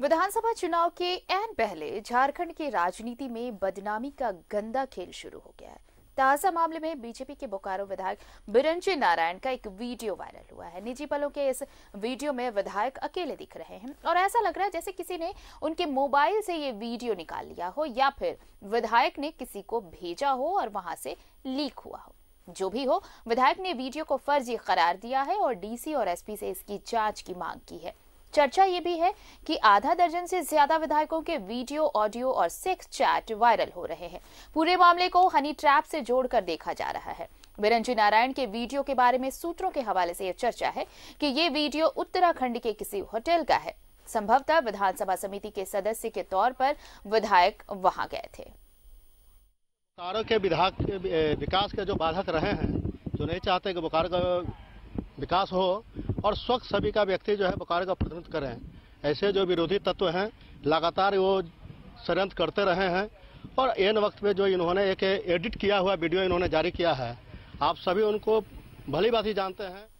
विधानसभा चुनाव के एन पहले झारखंड की राजनीति में बदनामी का गंदा खेल शुरू हो गया है ताजा मामले में बीजेपी के बोकारो विधायक बिरंजी नारायण का एक वीडियो वायरल हुआ है निजी पलों के इस वीडियो में विधायक अकेले दिख रहे हैं और ऐसा लग रहा है जैसे किसी ने उनके मोबाइल से ये वीडियो निकाल लिया हो या फिर विधायक ने किसी को भेजा हो और वहां से लीक हुआ हो जो भी हो विधायक ने वीडियो को फर्जी करार दिया है और डीसी और एसपी से इसकी जांच की मांग की है चर्चा ये भी है कि आधा दर्जन से ज्यादा विधायकों के वीडियो ऑडियो और सेक्स चैट वायरल हो रहे हैं पूरे मामले को हनी ट्रैप से जोड़कर देखा जा रहा है बिरंजी नारायण के वीडियो के बारे में सूत्रों के हवाले से यह चर्चा है कि ये वीडियो उत्तराखंड के किसी होटल का है संभवतः विधानसभा समिति के सदस्य के तौर पर विधायक वहां गए थे बोकारो के विधायक विकास के जो बाधक रहे हैं जो नहीं चाहते कि बोकारो का विकास हो और स्वच्छ सभी का व्यक्ति जो है बोकारो का प्रतिनिधित्व करें ऐसे जो विरोधी तत्व हैं लगातार वो षडयंत्र करते रहे हैं और एन वक्त में जो इन्होंने एक एडिट किया हुआ वीडियो इन्होंने जारी किया है आप सभी उनको भली बात ही जानते हैं